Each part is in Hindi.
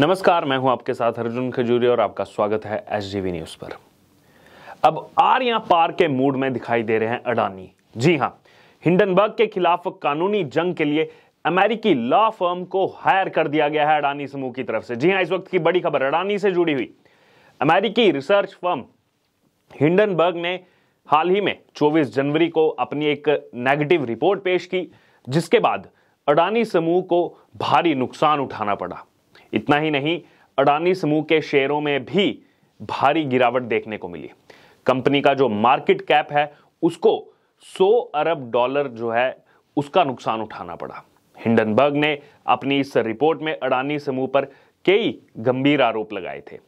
नमस्कार मैं हूं आपके साथ अर्जुन खजूरी और आपका स्वागत है एस न्यूज पर अब आर या पार के मूड में दिखाई दे रहे हैं अडानी जी हां हिंडनबर्ग के खिलाफ कानूनी जंग के लिए अमेरिकी लॉ फर्म को हायर कर दिया गया है अडानी समूह की तरफ से जी हां इस वक्त की बड़ी खबर अडानी से जुड़ी हुई अमेरिकी रिसर्च फर्म हिंडनबर्ग ने हाल ही में 24 जनवरी को अपनी एक नेगेटिव रिपोर्ट पेश की जिसके बाद अडानी समूह को भारी नुकसान उठाना पड़ा इतना ही नहीं अडानी समूह के शेयरों में भी भारी गिरावट देखने को मिली कंपनी का जो मार्केट कैप है उसको 100 अरब डॉलर जो है उसका नुकसान उठाना पड़ा हिंडनबर्ग ने अपनी इस रिपोर्ट में अडानी समूह पर कई गंभीर आरोप लगाए थे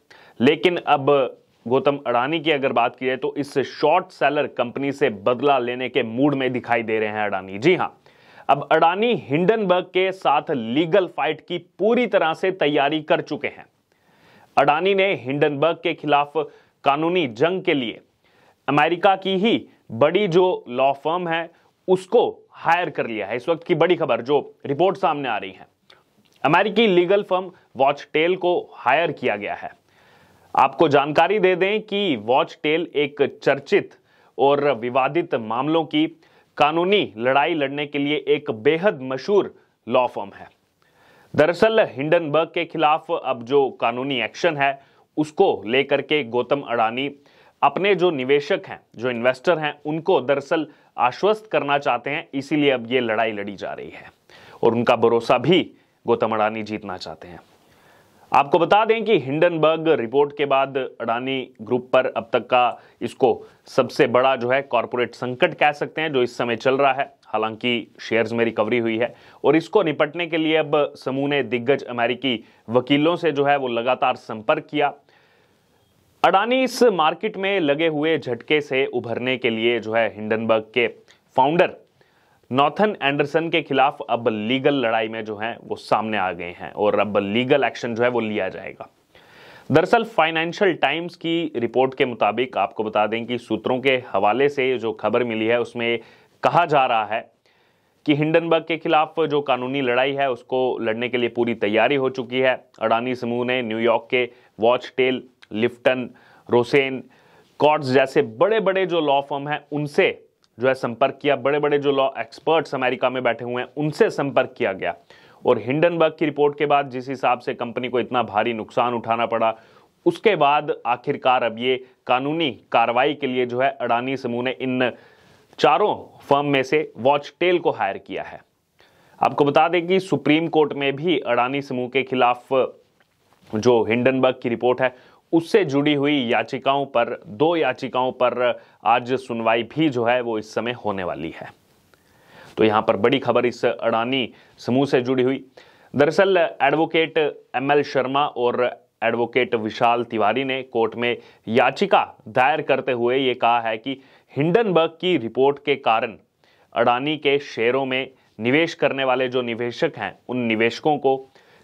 लेकिन अब गौतम अडानी की अगर बात की जाए तो इस शॉर्ट सेलर कंपनी से बदला लेने के मूड में दिखाई दे रहे हैं अडानी जी हाँ अब अडानी हिंडनबर्ग के साथ लीगल फाइट की पूरी तरह से तैयारी कर चुके हैं अडानी ने हिंडनबर्ग के खिलाफ कानूनी जंग के लिए अमेरिका की ही बड़ी जो लॉ फर्म है उसको हायर कर लिया है इस वक्त की बड़ी खबर जो रिपोर्ट सामने आ रही है अमेरिकी लीगल फर्म वॉच टेल को हायर किया गया है आपको जानकारी दे दें कि वॉच टेल एक चर्चित और विवादित मामलों की कानूनी लड़ाई लड़ने के लिए एक बेहद मशहूर लॉ फर्म है दरअसल हिंडनबर्ग के खिलाफ अब जो कानूनी एक्शन है उसको लेकर के गौतम अडानी अपने जो निवेशक हैं जो इन्वेस्टर हैं उनको दरअसल आश्वस्त करना चाहते हैं इसीलिए अब ये लड़ाई लड़ी जा रही है और उनका भरोसा भी गौतम अडानी जीतना चाहते हैं आपको बता दें कि हिंडनबर्ग रिपोर्ट के बाद अडानी ग्रुप पर अब तक का इसको सबसे बड़ा जो है कॉरपोरेट संकट कह सकते हैं जो इस समय चल रहा है हालांकि शेयर्स में रिकवरी हुई है और इसको निपटने के लिए अब समूह ने दिग्गज अमेरिकी वकीलों से जो है वो लगातार संपर्क किया अडानी इस मार्केट में लगे हुए झटके से उभरने के लिए जो है हिंडनबर्ग के फाउंडर नॉथन एंडरसन के खिलाफ अब लीगल लड़ाई में जो है वो सामने आ गए हैं और अब लीगल एक्शन जो है वो लिया जाएगा दरअसल फाइनेंशियल टाइम्स की रिपोर्ट के मुताबिक आपको बता दें कि सूत्रों के हवाले से जो खबर मिली है उसमें कहा जा रहा है कि हिंडनबर्ग के खिलाफ जो कानूनी लड़ाई है उसको लड़ने के लिए पूरी तैयारी हो चुकी है अडानी समूह ने न्यूयॉर्क के Wachtell Lipton Rosen Katz जैसे बड़े बड़े जो लॉ फर्म हैं उनसे जो है संपर्क किया बड़े बड़े जो लॉ एक्सपर्ट्स अमेरिका में बैठे हुए हैं उनसे संपर्क किया गया और हिंडनबर्ग की रिपोर्ट के बाद जिस हिसाब से कंपनी को इतना भारी नुकसान उठाना पड़ा उसके बाद आखिरकार अब ये कानूनी कार्रवाई के लिए जो है अडानी समूह ने इन चारों फर्म में से वॉच टेल को हायर किया है आपको बता दें कि सुप्रीम कोर्ट में भी अडानी समूह के खिलाफ जो हिंडनबर्ग की रिपोर्ट है उससे जुड़ी हुई याचिकाओं पर दो याचिकाओं पर आज सुनवाई भी जो है वो इस समय होने वाली है तो यहाँ पर बड़ी खबर इस अडानी समूह से जुड़ी हुई दरअसल एडवोकेट एम एल शर्मा और एडवोकेट विशाल तिवारी ने कोर्ट में याचिका दायर करते हुए ये कहा है कि हिंडनबर्ग की रिपोर्ट के कारण अडानी के शेयरों में निवेश करने वाले जो निवेशक हैं उन निवेशकों को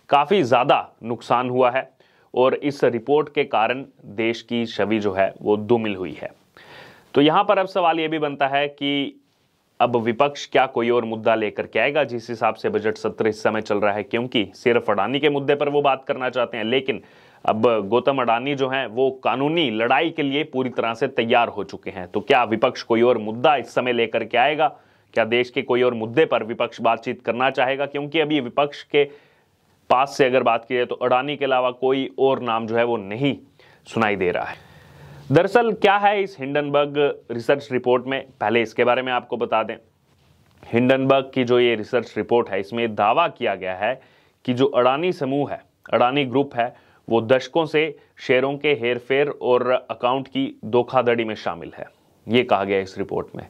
काफ़ी ज़्यादा नुकसान हुआ है और इस रिपोर्ट के कारण देश की छवि जो है वो दुमिल हुई है तो यहां पर अब सवाल यह भी बनता है कि अब विपक्ष क्या कोई और मुद्दा लेकर के आएगा जिस हिसाब से बजट सत्र इस समय चल रहा है क्योंकि सिर्फ अडानी के मुद्दे पर वो बात करना चाहते हैं लेकिन अब गौतम अडानी जो हैं वो कानूनी लड़ाई के लिए पूरी तरह से तैयार हो चुके हैं तो क्या विपक्ष कोई और मुद्दा इस समय लेकर के आएगा क्या देश के कोई और मुद्दे पर विपक्ष बातचीत करना चाहेगा क्योंकि अभी विपक्ष के पास से अगर बात की जाए तो अडानी के अलावा कोई और नाम जो है वो नहीं सुनाई दे रहा है दरअसल क्या है इस हिंडनबर्ग रिसर्च रिपोर्ट में पहले इसके बारे में आपको बता दें हिंडनबर्ग की जो ये रिसर्च रिपोर्ट है इसमें दावा किया गया है कि जो अडानी समूह है अडानी ग्रुप है वो दशकों से शेयरों के हेरफेर और अकाउंट की धोखाधड़ी में शामिल है ये कहा गया इस रिपोर्ट में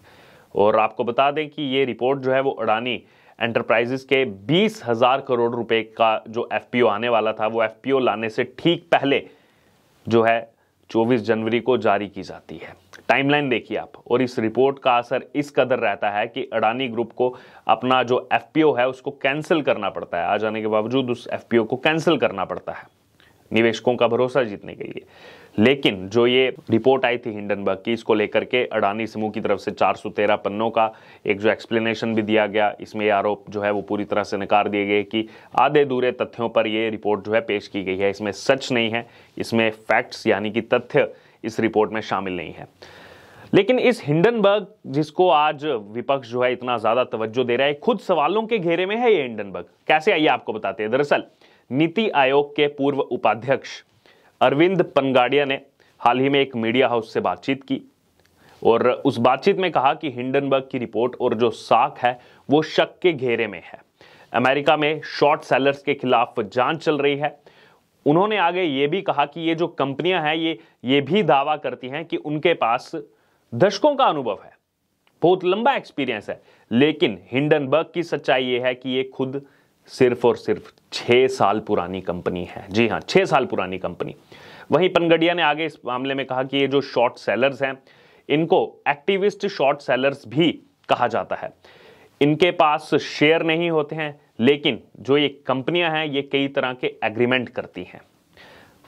और आपको बता दें कि ये रिपोर्ट जो है वो अडानी एंटरप्राइजेस के बीस हजार करोड़ रुपए का जो एफ आने वाला था वो एफ लाने से ठीक पहले जो है 24 जनवरी को जारी की जाती है टाइमलाइन देखिए आप और इस रिपोर्ट का असर इस कदर रहता है कि अडानी ग्रुप को अपना जो एफपीओ है उसको कैंसिल करना पड़ता है आ जाने के बावजूद उस एफपीओ को कैंसिल करना पड़ता है निवेशकों का भरोसा जीतने के लिए लेकिन जो ये रिपोर्ट आई थी हिंडनबर्ग की इसको लेकर के अडानी समूह की तरफ से 413 पन्नों का एक जो एक्सप्लेनेशन भी दिया गया इसमें आरोप जो है वो पूरी तरह से नकार दिए गए कि आधे दूरे तथ्यों पर ये रिपोर्ट जो है पेश की गई है इसमें सच नहीं है इसमें फैक्ट्स यानी कि तथ्य इस रिपोर्ट में शामिल नहीं है लेकिन इस हिंडनबर्ग जिसको आज विपक्ष जो है इतना ज़्यादा तवज्जो दे रहा है खुद सवालों के घेरे में है ये हिंडनबर्ग कैसे आइए आपको बताते हैं दरअसल नीति आयोग के पूर्व उपाध्यक्ष अरविंद पनगाड़िया ने हाल ही में एक मीडिया हाउस से बातचीत की और उस बातचीत में कहा कि हिंडनबर्ग की रिपोर्ट और जो साख है वो शक के घेरे में है अमेरिका में शॉर्ट सेलर्स के खिलाफ जांच चल रही है उन्होंने आगे ये भी कहा कि ये जो कंपनियां हैं ये ये भी दावा करती हैं कि उनके पास दशकों का अनुभव है बहुत लंबा एक्सपीरियंस है लेकिन हिंडनबर्ग की सच्चाई ये है कि ये खुद सिर्फ और सिर्फ छह साल पुरानी कंपनी है जी हाँ छह साल पुरानी कंपनी वहीं पनगड़िया ने आगे इस मामले में कहा कि ये जो शॉर्ट सेलर्स हैं इनको एक्टिविस्ट शॉर्ट सेलर्स भी कहा जाता है इनके पास शेयर नहीं होते हैं लेकिन जो ये कंपनियां हैं ये कई तरह के एग्रीमेंट करती हैं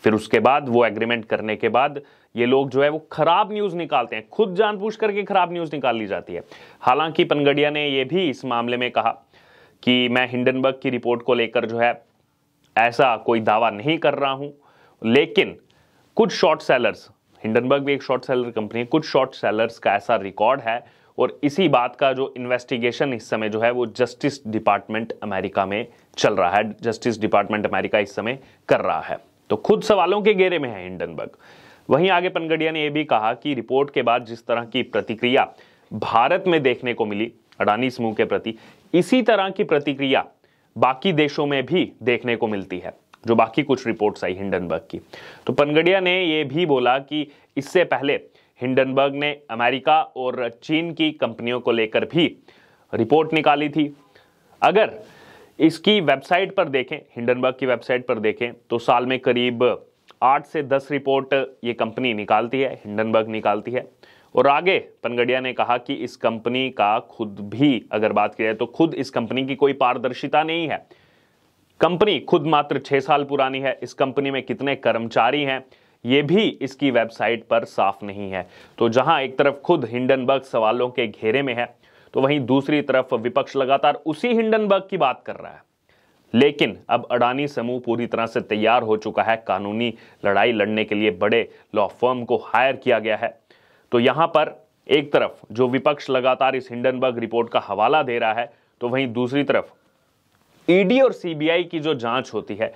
फिर उसके बाद वो एग्रीमेंट करने के बाद ये लोग जो है वो खराब न्यूज निकालते हैं खुद जानबूझ करके खराब न्यूज निकाल ली जाती है हालांकि पनगड़िया ने यह भी इस मामले में कहा कि मैं हिंडनबर्ग की रिपोर्ट को लेकर जो है ऐसा कोई दावा नहीं कर रहा हूं लेकिन कुछ शॉर्ट सेलर्स हिंडनबर्ग भी एक शॉर्ट सेलर कंपनी है कुछ शॉर्ट सेलर्स का ऐसा रिकॉर्ड है और इसी बात का जो इन्वेस्टिगेशन इस समय जो है वो जस्टिस डिपार्टमेंट अमेरिका में चल रहा है जस्टिस डिपार्टमेंट अमेरिका इस समय कर रहा है तो खुद सवालों के घेरे में है हिंडनबर्ग वहीं आगे पनगड़िया ने यह भी कहा कि रिपोर्ट के बाद जिस तरह की प्रतिक्रिया भारत में देखने को मिली अडानी समूह के प्रति इसी तरह की प्रतिक्रिया बाकी देशों में भी देखने को मिलती है जो बाकी कुछ रिपोर्ट्स आई हिंडनबर्ग की तो पनगड़िया ने यह भी बोला कि इससे पहले हिंडनबर्ग ने अमेरिका और चीन की कंपनियों को लेकर भी रिपोर्ट निकाली थी अगर इसकी वेबसाइट पर देखें हिंडनबर्ग की वेबसाइट पर देखें तो साल में करीब आठ से दस रिपोर्ट ये कंपनी निकालती है हिंडनबर्ग निकालती है और आगे पनगड़िया ने कहा कि इस कंपनी का खुद भी अगर बात की जाए तो खुद इस कंपनी की कोई पारदर्शिता नहीं है कंपनी खुद मात्र छह साल पुरानी है इस कंपनी में कितने कर्मचारी हैं ये भी इसकी वेबसाइट पर साफ नहीं है तो जहां एक तरफ खुद हिंडनबर्ग सवालों के घेरे में है तो वहीं दूसरी तरफ विपक्ष लगातार उसी हिंडनबर्ग की बात कर रहा है लेकिन अब अडानी समूह पूरी तरह से तैयार हो चुका है कानूनी लड़ाई लड़ने के लिए बड़े लॉ फर्म को हायर किया गया है तो यहां पर एक तरफ जो विपक्ष लगातार इस हिंडनबर्ग रिपोर्ट का हवाला दे रहा है तो वहीं दूसरी तरफ ईडी और सीबीआई की जो जांच होती है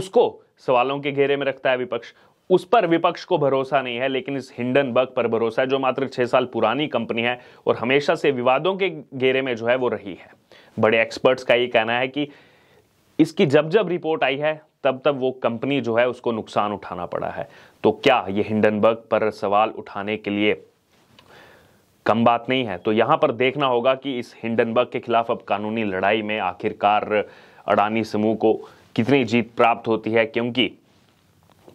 उसको सवालों के घेरे में रखता है विपक्ष उस पर विपक्ष को भरोसा नहीं है लेकिन इस हिंडनबर्ग पर भरोसा है जो मात्र छह साल पुरानी कंपनी है और हमेशा से विवादों के घेरे में जो है वो रही है बड़े एक्सपर्ट्स का ये कहना है कि इसकी जब जब रिपोर्ट आई है तब तब वो कंपनी जो है उसको नुकसान उठाना पड़ा है तो क्या ये हिंडनबर्ग पर सवाल उठाने के लिए कम बात नहीं है तो यहां पर देखना होगा कि इस हिंडनबर्ग के खिलाफ अब कानूनी लड़ाई में आखिरकार अडानी समूह को कितनी जीत प्राप्त होती है क्योंकि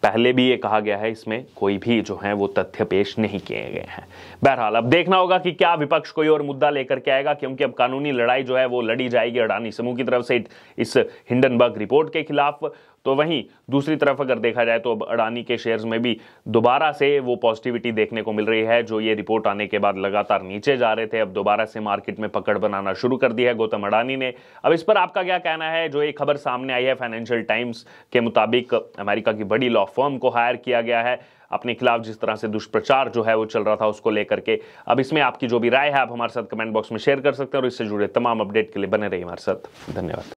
पहले भी ये कहा गया है इसमें कोई भी जो है वो तथ्य पेश नहीं किए गए हैं बहरहाल अब देखना होगा कि क्या विपक्ष कोई और मुद्दा लेकर के आएगा क्योंकि अब कानूनी लड़ाई जो है वो लड़ी जाएगी अडानी समूह की तरफ से इस हिंडनबर्ग रिपोर्ट के खिलाफ तो वहीं दूसरी तरफ अगर देखा जाए तो अब अडानी के शेयर्स में भी दोबारा से वो पॉजिटिविटी देखने को मिल रही है जो ये रिपोर्ट आने के बाद लगातार नीचे जा रहे थे अब दोबारा से मार्केट में पकड़ बनाना शुरू कर दी है गौतम अडानी ने अब इस पर आपका क्या कहना है जो ये खबर सामने आई है फाइनेंशियल टाइम्स के मुताबिक अमेरिका की बड़ी लॉ फर्म को हायर किया गया है अपने खिलाफ जिस तरह से दुष्प्रचार जो है वो चल रहा था उसको लेकर के अब इसमें आपकी जो भी राय है आप हमारे साथ कमेंट बॉक्स में शेयर कर सकते हैं और इससे जुड़े तमाम अपडेट के लिए बने रहिए हमारे साथ धन्यवाद